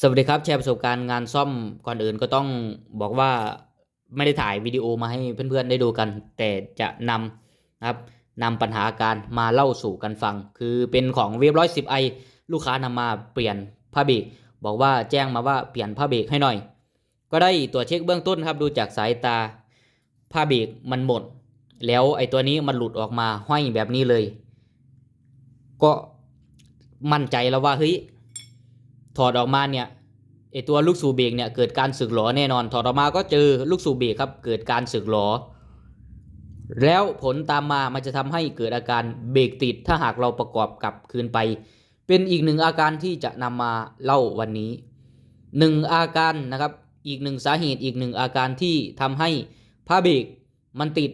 สวัสดีครับ แชร์ประสบการณ์งานซ่อมก่อนอื่นก็ต้องบอกว่าไม่ได้ถ่ายวิดีโอมาให้เพื่อนๆได้ดูกัน แต่จะนำนะครับนำปัญหาการมาเล่าสู่กันฟัง คือเป็นของเวฟร้อยสิบไอลูกค้านำมาเปลี่ยนผ้าเบรกบอกว่าแจ้งมาว่าเปลี่ยนผ้าเบรกให้หน่อย ก็ได้ตัวเช็คเบื้องต้นครับ ดูจากสายตา ผ้าเบรกมันหมด แล้วไอตัวนี้มันหลุดออกมาห้อยแบบนี้เลย ก็มั่นใจแล้วว่าเฮ้ยถอดออกมาเนี่ยไอตัวลูกสูบเบรกเนี่ยเกิดการสึกหลอแน่นอนถอดออกมาก็เจอลูกสูบเบรกครับเกิดการสึกหลอแล้วผลตามมามันจะทำให้เกิดอาการเบรกติดถ้าหากเราประกอบกับคืนไป เป็นอีกหนึ่งอาการที่จะนำมาเล่าวันนี้หนึ่งอาการนะครับอีกหนึ่งสาเหตุอีกหนึ่งอาการที่ทำให้ผ้าเบรกมันติด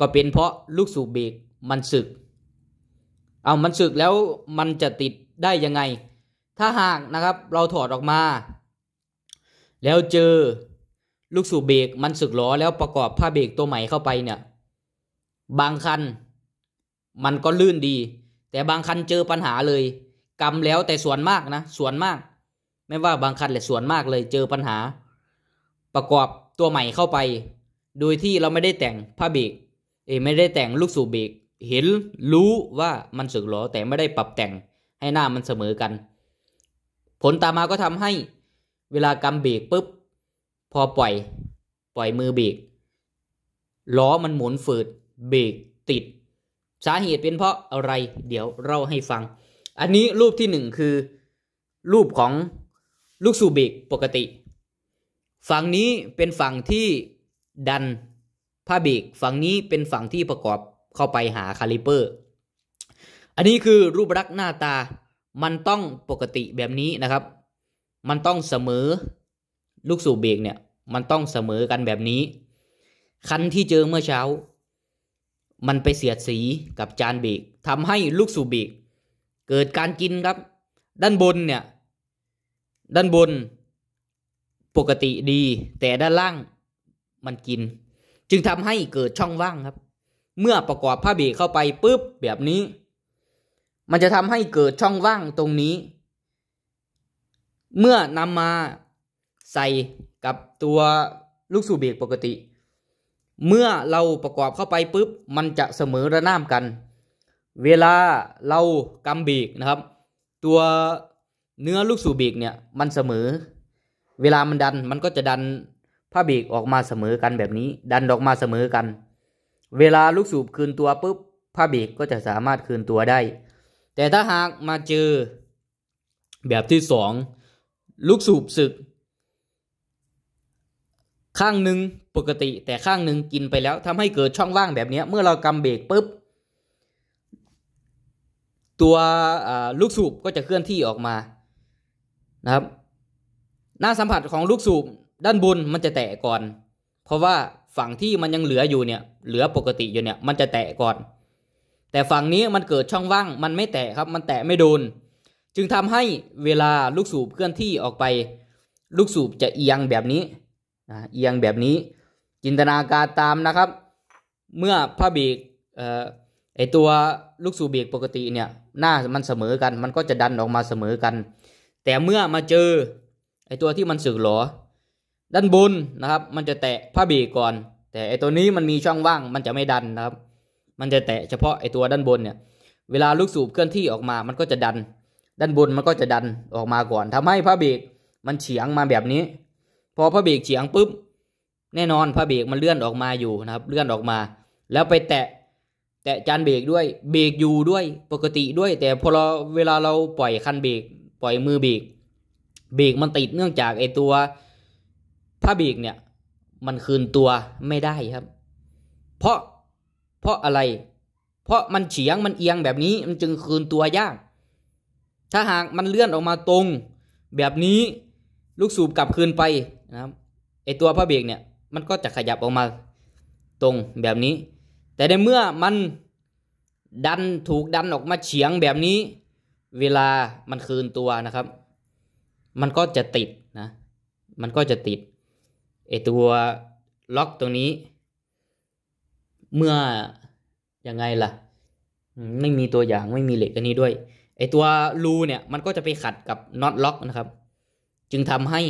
ก็เป็นเพราะลูกสูบเบรกมันสึก เอามันสึกแล้วมันจะติดได้ยังไงถ้าหากนะครับ เราถอดออกมา แล้วเจอ ลูกสูบเบรกมันสึกล้อแล้วประกอบผ้าเบรกตัวใหม่เข้าไปเนี่ย บางคัน มันก็ลื่นดี แต่บางคันเจอปัญหาเลยกำแล้วแต่ส่วนมากนะ ส่วนมากไม่ว่าบางคันแหละส่วนมากเลย เจอปัญหา ประกอบตัวใหม่เข้าไป โดยที่เราไม่ได้แต่งผ้าเบรกเอไม่ได้แต่งลูกสูบเบรกเห็น รู้ว่ามันสึกล้อแต่ไม่ได้ปรับแต่งให้หน้ามันเสมอกันผลตามมาก็ทำให้เวลากำเบรกปุ๊บ พอปล่อยปล่อยมือเบรกล้อมันหมุนฝืดเบรกติดสาเหตุเป็นเพราะอะไรเดี๋ยวเล่าให้ฟัง อันนี้รูปที่หนึ่งคือรูปของลูกสูบเบรกปกติ ฝั่งนี้เป็นฝั่งที่ดันผ้าเบรกฝั่งนี้เป็นฝั่งที่ประกอบเข้าไปหาคาลิเปอร์ อันนี้คือรูปรักษณ์หน้าตามันต้องปกติแบบนี้นะครับ มันต้องเสมอลูกสูบเบรกเนี่ย มันต้องเสมอกันแบบนี้ คันที่เจอเมื่อเช้า มันไปเสียดสีกับจานเบรกทำให้ลูกสูบเบรกเกิดการกินครับ ด้านบนเนี่ย ด้านบนปกติดี แต่ด้านล่างมันกิน จึงทำให้เกิดช่องว่างครับ เมื่อประกอบผ้าเบรกเข้าไปปุ๊บแบบนี้มันจะทำให้เกิดช่องว่างตรงนี้ เมื่อนำมาใส่กับตัวลูกสูบเบรกปกติ เมื่อเราประกอบเข้าไปปุ๊บมันจะเสมอระนาบกัน เวลาเรากำเบรกนะครับ ตัวเนื้อลูกสูบเบรกเนี่ยมันเสมอ เวลามันดันมันก็จะดันผ้าเบรกออกมาเสมอกันแบบนี้ ดันออกมาเสมอกัน เวลาลูกสูบคืนตัวปุ๊บผ้าเบรกก็จะสามารถคืนตัวได้แต่ถ้าหากมาเจอ แบบที่สองลูกสูบศึก ข้างหนึ่งปกติ แต่ข้างหนึ่งกินไปแล้วทำให้เกิดช่องว่างแบบนี้เมื่อเรากำเบรกปุ๊บ ตัวลูกสูบก็จะเคลื่อนที่ออกมานะครับ หน้าสัมผัสของลูกสูบด้านบนมันจะแตะก่อน เพราะว่าฝั่งที่มันยังเหลืออยู่เนี่ยเหลือปกติอยู่เนี่ยมันจะแตะก่อนแต่ฝั่งนี้มันเกิดช่องว่างมันไม่แตะครับมันแตะไม่โดน จึงทำให้เวลาลูกสูบเคลื่อนที่ออกไป ลูกสูบจะเอียงแบบนี้เอียงแบบนี้ จินตนาการตามนะครับ เมื่อผ้าเบรกไอตัวลูกสูบเบรกปกติเนี่ยหน้ามันเสมอกัน มันก็จะดันออกมาเสมอกัน แต่เมื่อมาเจอไอตัวที่มันสึกหลอด้านบนนะครับ มันจะแตะผ้าเบรกก่อน แต่ไอตัวนี้มันมีช่องว่างมันจะไม่ดันนะครับมันจะแตะเฉพาะไอตัวด้านบนเนี่ย เวลาลูกสูบเคลื่อนที่ออกมา มันก็จะดัน ด้านบน มันก็จะดันออกมาก่อน ทำให้พระเบรกมันเฉียงมาแบบนี้ พอพระเบรกเฉียงปุ๊บ แน่นอนพระเบรกมันเลื่อนออกมาอยู่นะครับ เลื่อนออกมา แล้วไปแตะแตะจานเบรกด้วย เบรกอยู่ด้วย ปกติด้วย แต่พอเราเวลาเราปล่อยคันเบรกปล่อยมือเบรกเบรกมันติดเนื่องจากไอตัวผ้าเบรกเนี่ย มันคืนตัวไม่ได้ครับ เพราะเพราะอะไร เพราะมันเฉียงมันเอียงแบบนี้ มันจึงคืนตัวยาก ถ้าหากมันเลื่อนออกมาตรงแบบนี้ ลูกสูบกลับคืนไปนะครับไอตัวพระเบรกเนี่ย มันก็จะขยับออกมาตรงแบบนี้ แต่ในเมื่อมันดันถูกดันออกมาเฉียงแบบนี้ เวลามันคืนตัวนะครับ มันก็จะติดนะ มันก็จะติดไอตัวล็อกตรงนี้เมื่อยังไงล่ะไม่มีตัวอย่างไม่มีเหล็กอันนี้ด้วยไอตัวรูเนี่ยมันก็จะไปขัดกับน็อตล็อกนะครับ จึงทำให้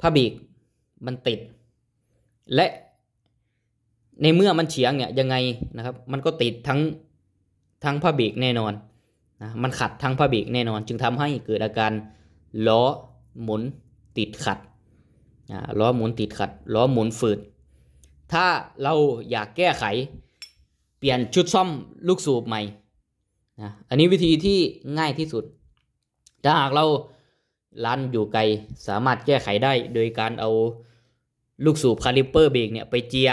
ผ้าบีกมันติด และในเมื่อมันเฉียงเนี่ยยังไงนะครับ มันก็ติดทั้งทั้งผ้าบีกแน่นอนนะมันขัดทั้งผ้าบีกแน่นอน จึงทำให้เกิดอาการล้อหมุนติดขัดนะล้อหมุนติดขัดล้อหมุนฝืดถ้าเราอยากแก้ไขเปลี่ยนชุดซ่อมลูกสูบใหม่นะอันนี้วิธีที่ง่ายที่สุด ถ้าหากเราร้านอยู่ไกลสามารถแก้ไขได้โดยการเอาลูกสูบคาลิปเปอร์เบรกเนี่ยไปเจีย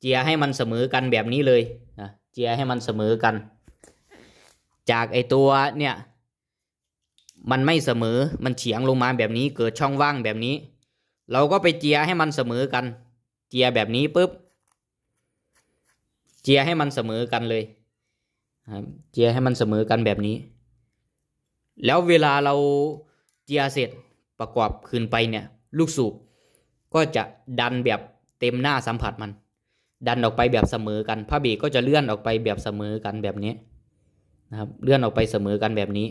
เจียให้มันเสมอกันแบบนี้เลยนะเจียให้มันเสมอกัน จากไอตัวเนี่ยมันไม่เสมอมันเฉียงลงมาแบบนี้ เกิดช่องว่างแบบนี้ เราก็ไปเจียให้มันเสมอกันเจียแบบนี้ปุ๊บเจียให้มันเสมอกันเลยครับเจียให้มันเสมอกันแบบนี้ แล้วเวลาเราเจียเสร็จประกอบคืนไปเนี่ยลูกสูบก็จะดันแบบเต็มหน้าสัมผัสมัน ดันออกไปแบบเสมอกันผ้าเบรกก็จะเลื่อนออกไปแบบเสมอกันแบบนี้นะครับเลื่อนออกไปเสมอกันแบบนี้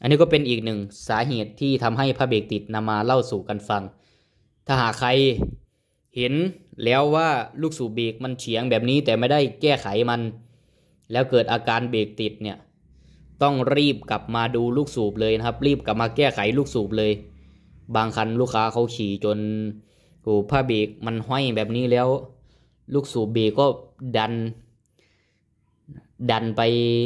อันนี้ก็เป็นอีกหนึ่งสาเหตุที่ทำให้ผ้าเบรกติดนำมาเล่าสู่กันฟัง ถ้าหากใครเห็นแล้วว่าลูกสูบเบรกมันเฉียงแบบนี้แต่ไม่ได้แก้ไขมัน แล้วเกิดอาการเบรกติดเนี่ยต้องรีบกลับมาดูลูกสูบเลยนะครับ รีบกลับมาแก้ไขลูกสูบเลย บางคันลูกค้าเขาขี่จนโอ้ผ้าเบรกมันห้อยแบบนี้แล้ว ลูกสูบเบรกก็ดัน ดันไป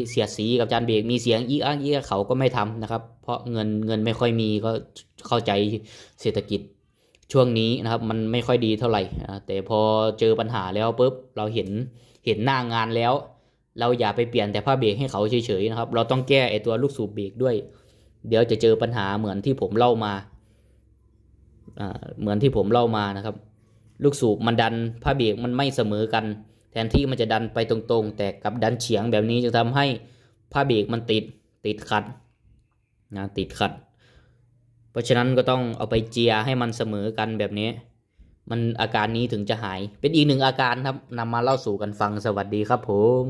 เสียดสีกับจานเบรกมีเสียงอีอ้างอีเขาก็ไม่ทำนะครับ เพราะเงินเงินไม่ค่อยมีก็เข้าใจเศรษฐกิจช่วงนี้นะครับมันไม่ค่อยดีเท่าไหร่แต่พอเจอปัญหาแล้วปุ๊บเราเห็นเห็นหน้างานแล้ว เราอย่าไปเปลี่ยนแต่ผ้าเบรกให้เขาเฉย ๆ นะครับ เราต้องแก้ไอตัวลูกสูบเบรกด้วย เดี๋ยวจะเจอปัญหาเหมือนที่ผมเล่ามาเหมือนที่ผมเล่ามานะครับ ลูกสูบมันดันผ้าเบรกมันไม่เสมอกัน แทนที่มันจะดันไปตรงๆ แต่กับดันเฉียงแบบนี้จะทำให้ผ้าเบรกมันติดติดขัดนะติดขัดราะฉะนั้นก็ต้องเอาไปเจียให้มันเสมอกันแบบนี้มันอาการนี้ถึงจะหายเป็นอีกหนึ่งอาการครับนำมาเล่าสู่กันฟังสวัสดีครับผม